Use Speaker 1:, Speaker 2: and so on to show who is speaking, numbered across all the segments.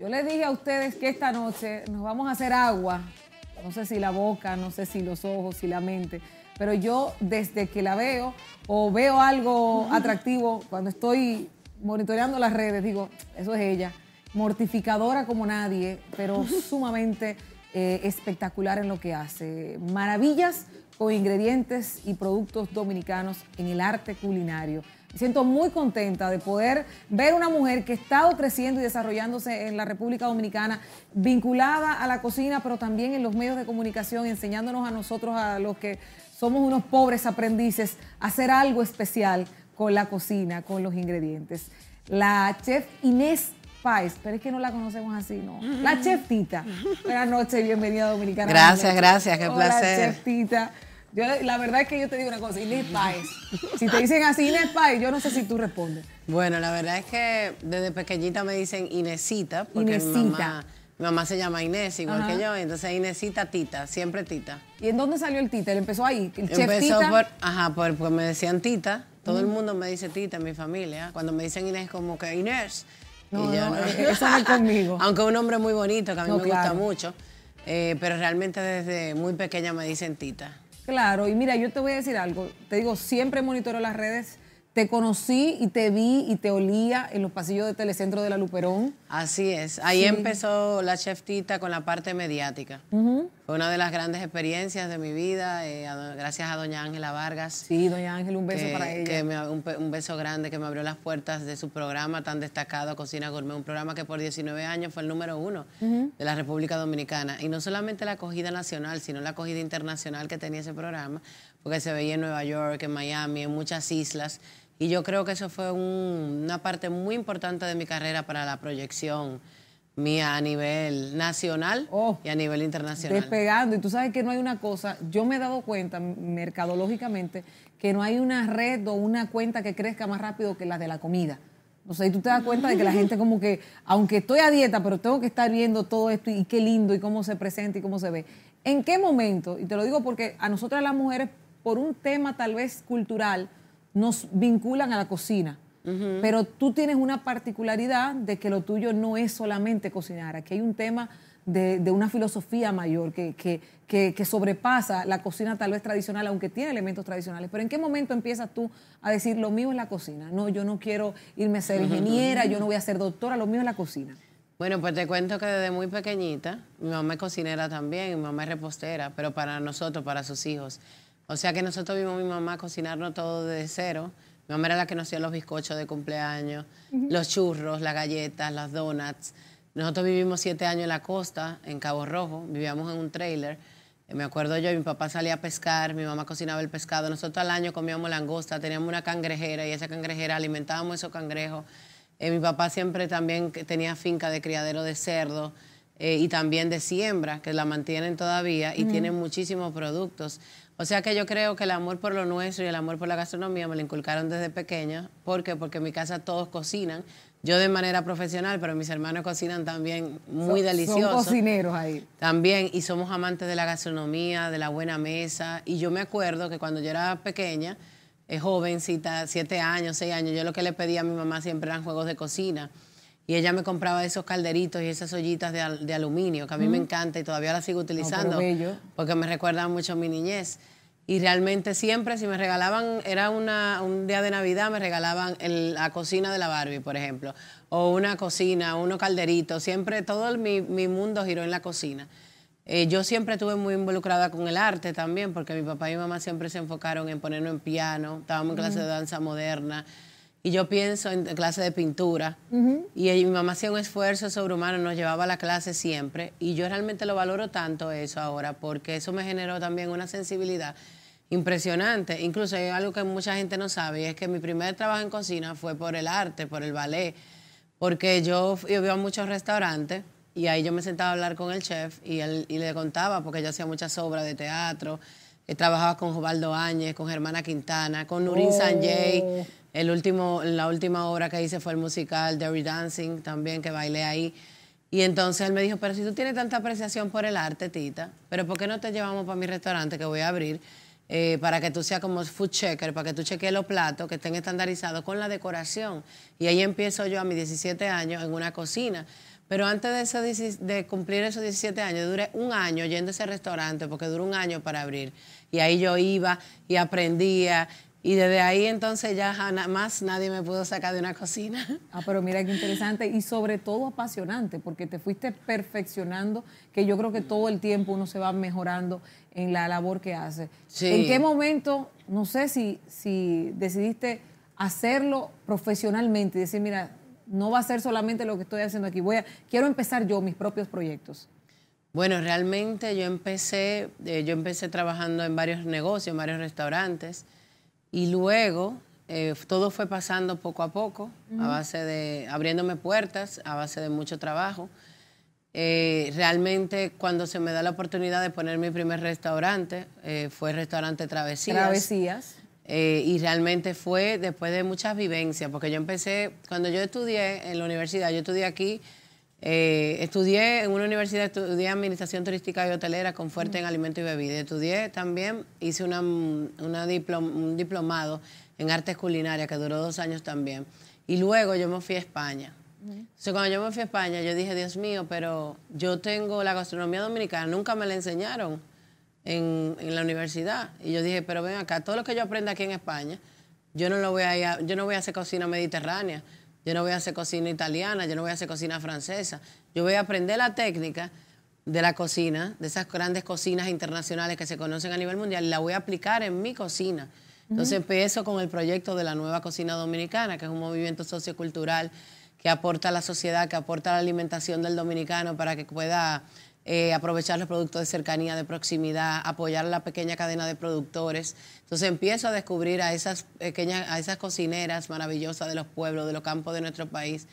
Speaker 1: Yo les dije a ustedes que esta noche nos vamos a hacer agua. No sé si la boca, no sé si los ojos, si la mente. Pero yo desde que la veo o veo algo atractivo, cuando estoy monitoreando las redes, digo, eso es ella. Mortificadora como nadie, pero sumamente eh, espectacular en lo que hace. Maravillas con ingredientes y productos dominicanos en el arte culinario siento muy contenta de poder ver una mujer que ha estado creciendo y desarrollándose en la República Dominicana, vinculada a la cocina, pero también en los medios de comunicación, enseñándonos a nosotros, a los que somos unos pobres aprendices, a hacer algo especial con la cocina, con los ingredientes. La chef Inés Paez, pero es que no la conocemos así, ¿no? La mm. chef Buenas noches, bienvenida a Dominicana. Gracias, gracias, qué placer. Chef
Speaker 2: Tita la verdad es que yo te digo una cosa, Inés Páez. Si te dicen así, Inés Páez, yo no sé si tú respondes. Bueno, la verdad es que desde pequeñita me dicen Inesita, porque Mi, mamá, mi mamá se llama Inés, igual que yo, entonces Inesita Tita, siempre Tita. ¿Y en dónde salió el Tita? ¿El empezó ahí? ¿El empezó por, ajá, porque me decían Tita, todo el mundo me dice Tita en mi familia, cuando me dicen Inés como que Inés. No, eso no es conmigo. Aunque un hombre muy bonito, que a mí me gusta mucho, eh, pero realmente desde muy pequeña me dicen Tita.
Speaker 1: Claro, y mira, yo te voy a decir algo. Te digo, siempre monitoro las redes. Te conocí y te vi y te olía en los pasillos de Telecentro de la Luperón.
Speaker 2: Así es. Ahí empezó la chef Tita con la parte mediática. Fue una de las grandes experiencias de mi vida, eh, gracias a doña Ángela Vargas. Sí, doña Ángela, un beso para ella. un, beso grande que me abrió las puertas de su programa tan destacado, Cocina Gourmet, un programa que por 19 años fue el número uno de la República Dominicana. Y no solamente la acogida nacional, sino la acogida internacional que tenía ese programa, porque se veía en Nueva York, en Miami, en muchas islas y yo creo que eso fue una parte muy importante de mi carrera para la proyección mía a nivel nacional oh, y a nivel internacional.
Speaker 1: Despegando, y tú sabes que no hay una cosa, yo me he dado cuenta
Speaker 2: mercadológicamente que no hay una red
Speaker 1: o una cuenta que crezca más rápido que la de la comida. O sea, y tú te das cuenta de que la gente como que, aunque estoy a dieta, pero tengo que estar viendo todo esto y qué lindo y cómo se presenta y cómo se ve. ¿En qué momento? Y te lo digo porque a nosotras las mujeres, por un tema tal vez cultural, nos vinculan a la cocina. Pero tú tienes una particularidad de que lo tuyo no es solamente cocinar. Aquí hay un tema de, una filosofía mayor que, sobrepasa la cocina tal vez tradicional, aunque tiene elementos tradicionales. Pero ¿en qué momento empiezas tú a decir, lo mío es la cocina? No, yo no quiero irme a ser ingeniera, yo no voy a ser doctora, lo mío es la
Speaker 2: cocina. Bueno, pues te cuento que desde muy pequeñita, mi mamá es cocinera también, mi mamá es repostera, pero para nosotros, para sus hijos. O sea que nosotros vimos a mi mamá cocinarnos todo desde cero. Mi mamá era la que nos hacía los bizcochos de cumpleaños, los churros, las galletas, las donuts. Nosotros vivimos siete años en la costa, en Cabo Rojo, vivíamos en un trailer. Eh, me acuerdo yo, mi papá salía a pescar, mi mamá cocinaba el pescado. Nosotros al año comíamos langosta, teníamos una cangrejera y esa cangrejera alimentábamos esos cangrejos. Eh, mi papá siempre también tenía finca de criadero de cerdo eh, y también de siembra, que la mantienen todavía y tienen muchísimos productos. O sea que yo creo que el amor por lo nuestro y el amor por la gastronomía me lo inculcaron desde pequeña. ¿Por Porque en mi casa todos cocinan. Yo de manera profesional, pero mis hermanos cocinan también muy deliciosos. Son
Speaker 1: cocineros ahí.
Speaker 2: También, y somos amantes de la gastronomía, de la buena mesa. Y yo me acuerdo que cuando yo era pequeña, eh, jovencita, siete años, seis años, yo lo que le pedía a mi mamá siempre eran juegos de cocina y ella me compraba esos calderitos y esas ollitas de, aluminio que a mí me encanta y todavía las sigo utilizando porque me recuerdan mucho mi niñez. Y realmente siempre si me regalaban, era un día de Navidad, me regalaban la cocina de la Barbie, por ejemplo, o una cocina, unos calderitos, siempre todo mi, mundo giró en la cocina. Eh, yo siempre estuve muy involucrada con el arte también, porque mi papá y mi mamá siempre se enfocaron en ponernos en piano, estábamos en clase de danza moderna. Y yo pienso en clase de pintura. Y mi mamá hacía un esfuerzo sobrehumano, nos llevaba a la clase siempre. Y yo realmente lo valoro tanto eso ahora, porque eso me generó también una sensibilidad impresionante. Incluso hay algo que mucha gente no sabe, y es que mi primer trabajo en cocina fue por el arte, por el ballet. Porque yo, iba a muchos restaurantes y ahí yo me sentaba a hablar con el chef y, él, le contaba, porque yo hacía muchas obras de teatro. Eh, trabajaba con Jovaldo Áñez, con Germana Quintana, con Nurin Sanjay oh último, la última obra que hice fue el musical Derry Dancing, también que bailé ahí. Y entonces él me dijo, pero si tú tienes tanta apreciación por el arte, Tita, pero ¿por qué no te llevamos para mi restaurante que voy a abrir? Eh, para que tú seas como food checker, para que tú cheques los platos que estén estandarizados con la decoración. Y ahí empiezo yo a mis 17 años en una cocina. Pero antes de, de cumplir esos 17 años, duré un año yendo a ese restaurante, porque duró un año para abrir. Y ahí yo iba y aprendía y desde ahí entonces ya nada más nadie me pudo sacar de una cocina. Ah, pero mira qué interesante y sobre todo
Speaker 1: apasionante, porque te fuiste perfeccionando, que yo creo que todo el tiempo uno se va mejorando en la labor que hace. ¿En qué momento, no sé si, si decidiste hacerlo profesionalmente y decir, mira, no va a ser solamente lo que estoy haciendo aquí, voy a, quiero empezar yo mis propios proyectos?
Speaker 2: Bueno, realmente yo empecé, eh, yo empecé trabajando en varios negocios, en varios restaurantes y luego eh, todo fue pasando poco a poco, a base de abriéndome puertas, a base de mucho trabajo. Eh, realmente cuando se me da la oportunidad de poner mi primer restaurante, eh, fue restaurante Travesías. Travesías. y realmente fue después de muchas vivencias, porque yo empecé, cuando yo estudié en la universidad, yo estudié aquí eh, estudié en una universidad, estudié Administración Turística y Hotelera con fuerte en alimentos y bebidas. Estudié también, hice un diplomado en artes culinarias que duró dos años también. Y luego yo me fui a España. cuando yo me fui a España, yo dije, Dios mío, pero yo tengo la gastronomía dominicana, nunca me la enseñaron en, la universidad. Y yo dije, pero ven acá, todo lo que yo aprenda aquí en España, yo no lo voy a yo no voy a hacer cocina mediterránea. Yo no voy a hacer cocina italiana, yo no voy a hacer cocina francesa. Yo voy a aprender la técnica de la cocina, de esas grandes cocinas internacionales que se conocen a nivel mundial, y la voy a aplicar en mi cocina. Entonces empiezo con el proyecto de la nueva cocina dominicana, que es un movimiento sociocultural que aporta a la sociedad, que aporta a la alimentación del dominicano para que pueda eh, aprovechar los productos de cercanía, de proximidad, apoyar la pequeña cadena de productores. Entonces empiezo a descubrir a esas pequeñas, a esas cocineras maravillosas de los pueblos, de los campos de nuestro país,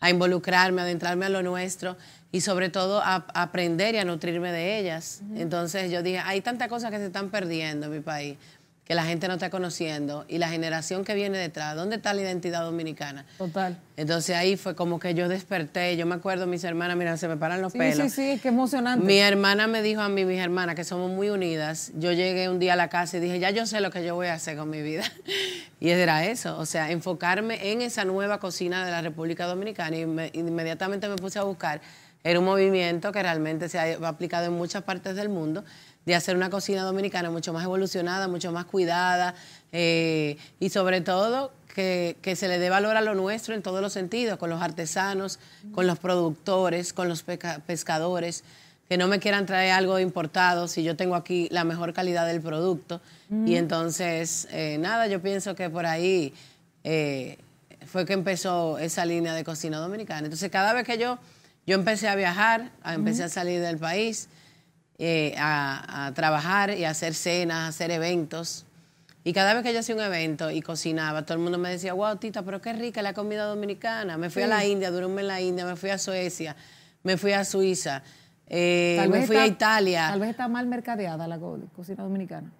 Speaker 2: a involucrarme, a adentrarme a lo nuestro y sobre todo a, aprender y a nutrirme de ellas. Entonces yo dije, hay tantas cosas que se están perdiendo en mi país que la gente no está conociendo y la generación que viene detrás, ¿dónde está la identidad dominicana? Total. Entonces ahí fue como que yo desperté, yo me acuerdo, mis hermanas, mira, se me paran los pelos.
Speaker 1: Sí, sí, es qué emocionante. Mi hermana
Speaker 2: me dijo a mí, mis hermanas, que somos muy unidas, yo llegué un día a la casa y dije, ya yo sé lo que yo voy a hacer con mi vida. y era eso, o sea, enfocarme en esa nueva cocina de la República Dominicana y inmediatamente me puse a buscar era un movimiento que realmente se ha aplicado en muchas partes del mundo de hacer una cocina dominicana mucho más evolucionada, mucho más cuidada eh, y sobre todo que, se le dé valor a lo nuestro en todos los sentidos, con los artesanos, con los productores, con los pescadores, que no me quieran traer algo importado si yo tengo aquí la mejor calidad del producto. Y entonces, eh, nada, yo pienso que por ahí eh, fue que empezó esa línea de cocina dominicana. Entonces, cada vez que yo yo empecé a viajar, empecé a salir del país, eh, a, trabajar y a hacer cenas, a hacer eventos. Y cada vez que yo hacía un evento y cocinaba, todo el mundo me decía, wow, Tita, pero qué rica la comida dominicana. Me fui a la India, duré un mes en la India, me fui a Suecia, me fui a Suiza, eh, me fui a
Speaker 1: Italia. Tal vez está mal mercadeada la cocina dominicana.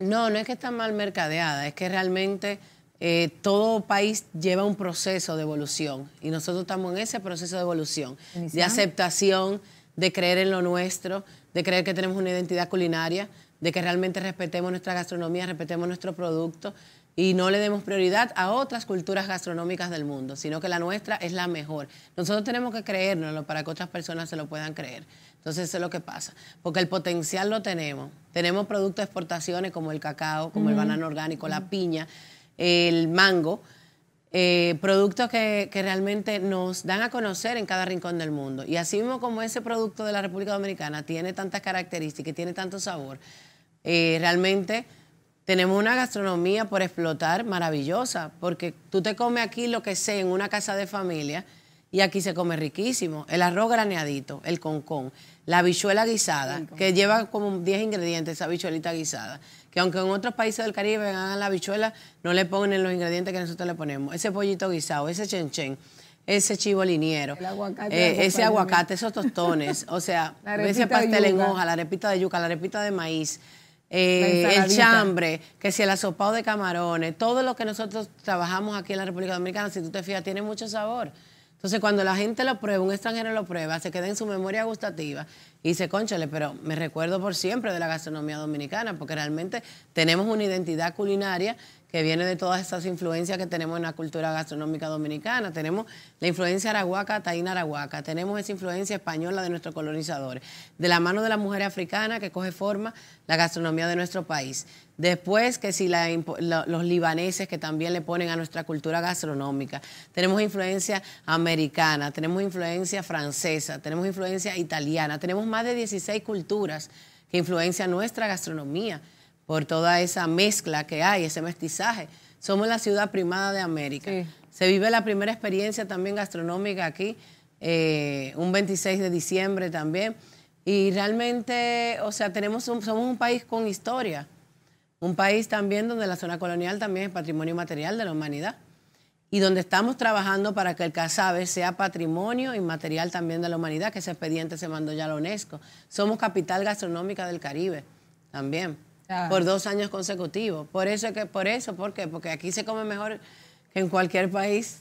Speaker 2: No, no es que está mal mercadeada, es que realmente eh, todo país lleva un proceso de evolución y nosotros estamos en ese proceso de evolución, de aceptación, de creer en lo nuestro, de creer que tenemos una identidad culinaria, de que realmente respetemos nuestra gastronomía, respetemos nuestro producto y no le demos prioridad a otras culturas gastronómicas del mundo, sino que la nuestra es la mejor. Nosotros tenemos que creérnoslo para que otras personas se lo puedan creer. Entonces eso es lo que pasa, porque el potencial lo tenemos. Tenemos productos de exportaciones como el cacao, como el banano orgánico, la piña el mango, eh, productos que, realmente nos dan a conocer en cada rincón del mundo. Y así mismo como ese producto de la República Dominicana tiene tantas características, tiene tanto sabor, eh, realmente tenemos una gastronomía por explotar maravillosa, porque tú te comes aquí lo que sé en una casa de familia y aquí se come riquísimo, el arroz graneadito, el concón la bichuela guisada, que lleva como 10 ingredientes esa bichuelita guisada. Que aunque en otros países del Caribe hagan la bichuela, no le ponen los ingredientes que nosotros le ponemos. Ese pollito guisado, ese chenchen, ese chivo liniero, eh, ese aguacate, esos tostones, o sea, ese pastel en hoja, la repita de yuca, la repita de maíz. Eh, el chambre, que si el asopado de camarones, todo lo que nosotros trabajamos aquí en la República Dominicana, si tú te fijas, tiene mucho sabor. Entonces, cuando la gente lo prueba, un extranjero lo prueba, se queda en su memoria gustativa y dice, conchale, pero me recuerdo por siempre de la gastronomía dominicana, porque realmente tenemos una identidad culinaria que viene de todas esas influencias que tenemos en la cultura gastronómica dominicana. Tenemos la influencia arahuaca, taína arahuaca, tenemos esa influencia española de nuestros colonizadores, de la mano de la mujer africana que coge forma la gastronomía de nuestro país. Después que si los libaneses que también le ponen a nuestra cultura gastronómica, tenemos influencia americana, tenemos influencia francesa, tenemos influencia italiana, tenemos más de 16 culturas que influencian nuestra gastronomía por toda esa mezcla que hay, ese mestizaje. Somos la ciudad primada de América. Se vive la primera experiencia también gastronómica aquí, eh, un 26 de diciembre también. Y realmente, o sea, tenemos somos un país con historia, un país también donde la zona colonial también es patrimonio material de la humanidad y donde estamos trabajando para que el CASABE sea patrimonio inmaterial también de la humanidad, que ese expediente se mandó ya a la UNESCO. Somos capital gastronómica del Caribe también, por dos años consecutivos. Por eso, que, por eso, ¿por qué? Porque aquí se come mejor que en cualquier país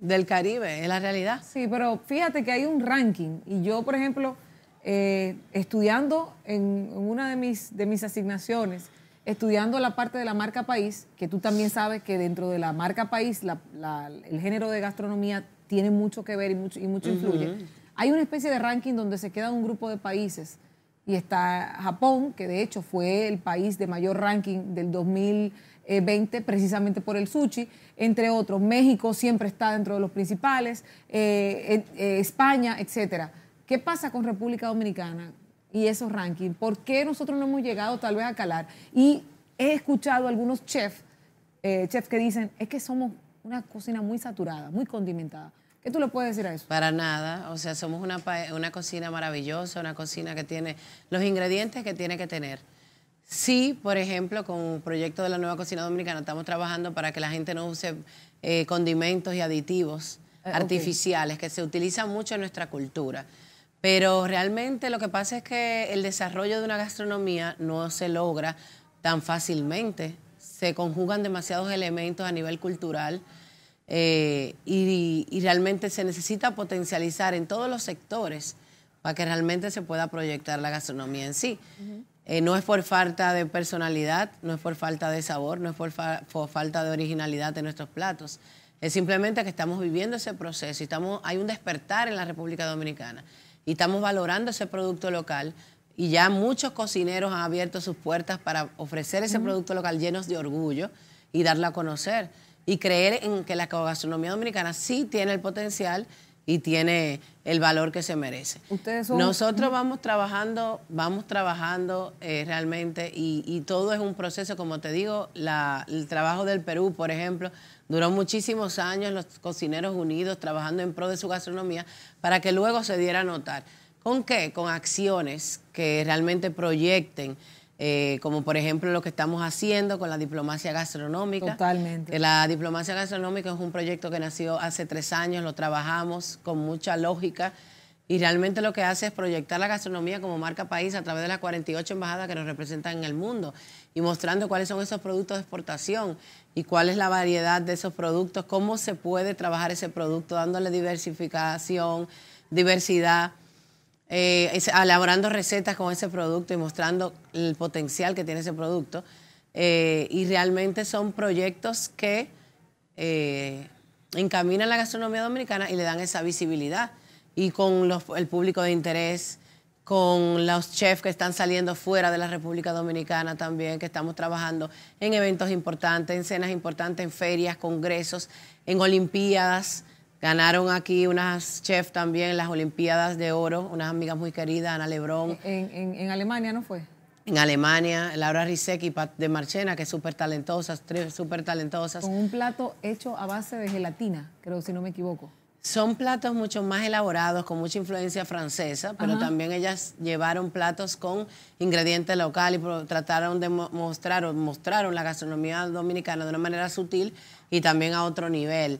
Speaker 2: del Caribe, es la realidad. Sí, pero fíjate
Speaker 1: que hay un ranking y yo, por ejemplo, eh, estudiando en, una de mis, de mis asignaciones, estudiando la parte de la marca país, que tú también sabes que dentro de la marca país el género de gastronomía tiene mucho que ver y mucho, influye. Hay una especie de ranking donde se queda un grupo de países y está Japón, que de hecho fue el país de mayor ranking del 2020 precisamente por el sushi, entre otros. México siempre está dentro de los principales, eh, eh, España, etc. ¿Qué pasa con República Dominicana? y esos rankings? ¿Por qué nosotros no hemos llegado tal vez a calar? Y he escuchado algunos chefs, eh, chefs que dicen, es que somos una cocina muy saturada, muy condimentada. ¿Qué tú le puedes decir a eso?
Speaker 2: Para nada. O sea, somos una, cocina maravillosa, una cocina que tiene los ingredientes que tiene que tener. Sí, por ejemplo, con el proyecto de la nueva cocina dominicana estamos trabajando para que la gente no use eh, condimentos y aditivos eh, artificiales, que se utilizan mucho en nuestra cultura. Pero realmente lo que pasa es que el desarrollo de una gastronomía no se logra tan fácilmente. Se conjugan demasiados elementos a nivel cultural eh, y, realmente se necesita potencializar en todos los sectores para que realmente se pueda proyectar la gastronomía en sí. Eh, no es por falta de personalidad, no es por falta de sabor, no es por, falta de originalidad de nuestros platos. Es simplemente que estamos viviendo ese proceso y estamos, hay un despertar en la República Dominicana y estamos valorando ese producto local. Y ya muchos cocineros han abierto sus puertas para ofrecer ese producto local llenos de orgullo y darlo a conocer. Y creer en que la gastronomía dominicana sí tiene el potencial y tiene el valor que se merece. Nosotros vamos trabajando, vamos trabajando eh, realmente y, todo es un proceso, como te digo, el trabajo del Perú, por ejemplo, duró muchísimos años los cocineros unidos trabajando en pro de su gastronomía para que luego se diera a notar. ¿Con qué? Con acciones que realmente proyecten eh, como por ejemplo lo que estamos haciendo con la diplomacia gastronómica. Totalmente. La diplomacia gastronómica es un proyecto que nació hace tres años, lo trabajamos con mucha lógica y realmente lo que hace es proyectar la gastronomía como marca país a través de las 48 embajadas que nos representan en el mundo y mostrando cuáles son esos productos de exportación y cuál es la variedad de esos productos, cómo se puede trabajar ese producto dándole diversificación, diversidad eh, elaborando recetas con ese producto y mostrando el potencial que tiene ese producto. Eh, y realmente son proyectos que eh, encaminan la gastronomía dominicana y le dan esa visibilidad. Y con el público de interés, con los chefs que están saliendo fuera de la República Dominicana también, que estamos trabajando en eventos importantes, en cenas importantes, en ferias, congresos, en olimpiadas. Ganaron aquí unas chefs también las Olimpiadas de Oro, unas amigas muy queridas, Ana Lebrón. En, Alemania no fue? En Alemania, Laura Rizek y Pat de Marchena, que es súper talentosas, tres súper talentosas. Con un plato hecho a base de gelatina,
Speaker 1: creo, si no me equivoco.
Speaker 2: Son platos mucho más elaborados, con mucha influencia francesa, pero también ellas llevaron platos con ingredientes locales y trataron de mostrar mostraron la gastronomía dominicana de una manera sutil y también a otro nivel.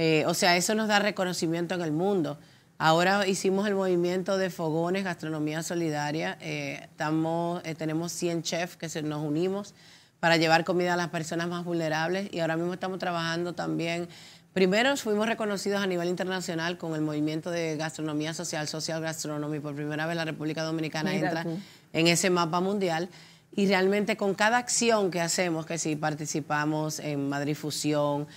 Speaker 2: Eh, o sea, eso nos da reconocimiento en el mundo. Ahora hicimos el movimiento de fogones, gastronomía solidaria. Eh, eh, tenemos 100 chefs que nos unimos para llevar comida a las personas más vulnerables y ahora mismo estamos trabajando también. Primero fuimos reconocidos a nivel internacional con el movimiento de gastronomía social, social gastronomy. Por primera vez la República Dominicana entra en ese mapa mundial y realmente con cada acción que hacemos, que si participamos en Madrid Fusión,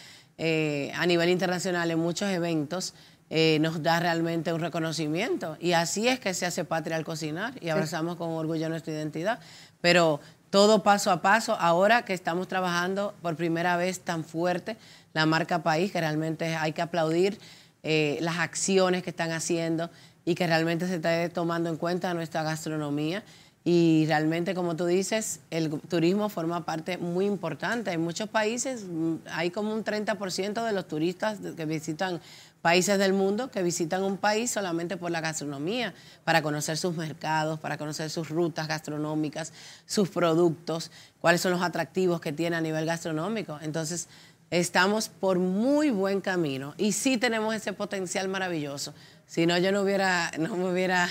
Speaker 2: eh, a nivel internacional en muchos eventos, eh, nos da realmente un reconocimiento. Y así es que se hace patria al cocinar y abrazamos con orgullo nuestra identidad. Pero todo paso a paso, ahora que estamos trabajando por primera vez tan fuerte la marca país, que realmente hay que aplaudir eh, las acciones que están haciendo y que realmente se está tomando en cuenta nuestra gastronomía y realmente, como tú dices, el turismo forma parte muy importante. En muchos países mm, hay como un 30% de los turistas que visitan países del mundo, que visitan un país solamente por la gastronomía, para conocer sus mercados, para conocer sus rutas gastronómicas, sus productos, cuáles son los atractivos que tiene a nivel gastronómico. Entonces, estamos por muy buen camino y sí tenemos ese potencial maravilloso. Si no, yo no hubiera, no me hubiera,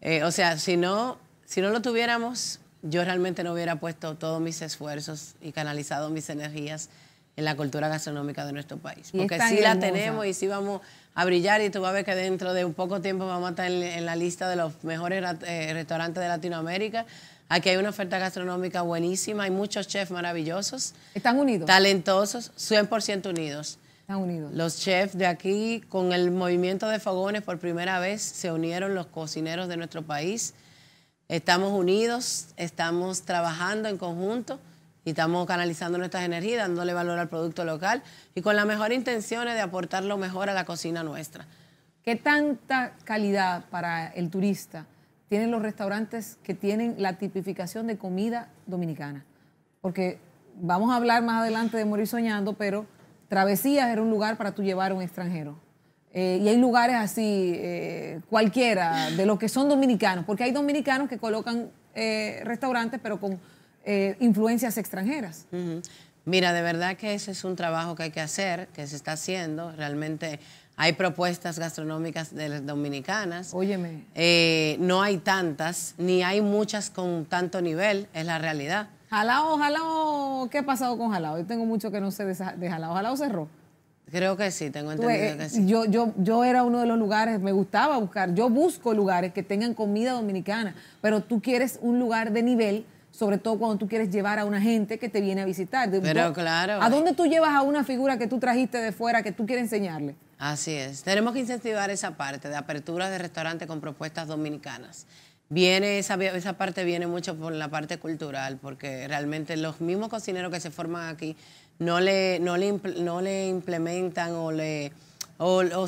Speaker 2: eh, o sea, si no si no lo tuviéramos, yo realmente no hubiera puesto todos mis esfuerzos y canalizado mis energías en la cultura gastronómica de nuestro país. Porque sí la tenemos y sí vamos a brillar y tú vas a ver que dentro de un poco tiempo vamos a estar en, la lista de los mejores eh, restaurantes de Latinoamérica. Aquí hay una oferta gastronómica buenísima, hay muchos chefs maravillosos. Están unidos. Talentosos, 100% unidos. Están unidos. Los chefs de aquí, con el movimiento de fogones por primera vez, se unieron los cocineros de nuestro país Estamos unidos, estamos trabajando en conjunto y estamos canalizando nuestras energías, dándole valor al producto local y con la mejor intención de aportar lo mejor a la cocina nuestra. ¿Qué tanta
Speaker 1: calidad para el turista tienen los restaurantes que tienen la tipificación de comida dominicana? Porque vamos a hablar más adelante de Morir Soñando, pero Travesías era un lugar para tú llevar a un extranjero. Eh, y hay lugares así, eh, cualquiera, de los que son dominicanos, porque hay dominicanos que colocan eh, restaurantes, pero con influencias extranjeras.
Speaker 2: Mira, de verdad que ese es un trabajo que hay que hacer, que se está haciendo. Realmente hay propuestas gastronómicas de las dominicanas. Óyeme. no hay tantas, ni hay muchas con tanto nivel, es la realidad.
Speaker 1: Jalao, jalao, ¿qué ha pasado con Jalao? Yo tengo mucho que no sé de, de Jalao.
Speaker 2: Jalao cerró. Creo que sí, tengo entendido eh, que sí.
Speaker 1: Yo, yo, yo era uno de los lugares, me gustaba buscar, yo busco lugares que tengan comida dominicana, pero tú quieres un lugar de nivel, sobre todo cuando tú quieres llevar a una gente que te viene a visitar. Pero claro. ¿A dónde tú llevas a una figura que tú trajiste de fuera que tú quieres enseñarle?
Speaker 2: Así es. Tenemos que incentivar esa parte de apertura de restaurantes con propuestas dominicanas viene esa, esa parte viene mucho por la parte cultural, porque realmente los mismos cocineros que se forman aquí no le, no le, implementan o, le,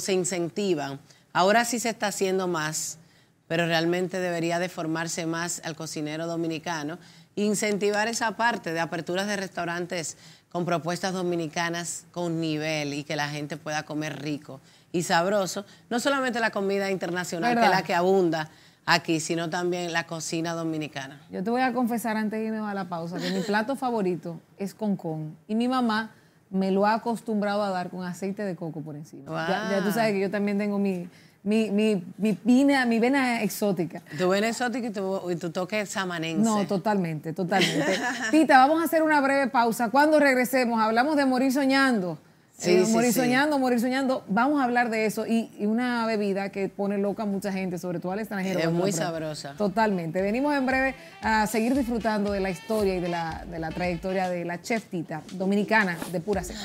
Speaker 2: se incentivan. Ahora sí se está haciendo más, pero realmente debería de formarse más al cocinero dominicano, incentivar esa parte de aperturas de restaurantes con propuestas dominicanas con nivel y que la gente pueda comer rico y sabroso, no solamente la comida internacional, que es la que abunda, aquí, sino también la cocina dominicana. Yo te voy a confesar
Speaker 1: antes de irme a la pausa que mi plato favorito es con con y mi mamá me lo ha acostumbrado a dar con aceite de coco por encima. Ya, tú sabes que yo también tengo mi mi, mi, mi, vena, exótica.
Speaker 2: Tu vena exótica y tu, y tu toque samanense. No,
Speaker 1: totalmente, totalmente. Tita, vamos a hacer una breve pausa. Cuando regresemos, hablamos de morir soñando. Eh, sí, morir soñando, morir soñando. Vamos a hablar de eso. Y, una bebida que pone loca a mucha gente, sobre todo al extranjero. Es muy sabrosa. Totalmente. Venimos en breve a seguir disfrutando de la historia y de la, trayectoria de la chef Tita, dominicana de pura cepa.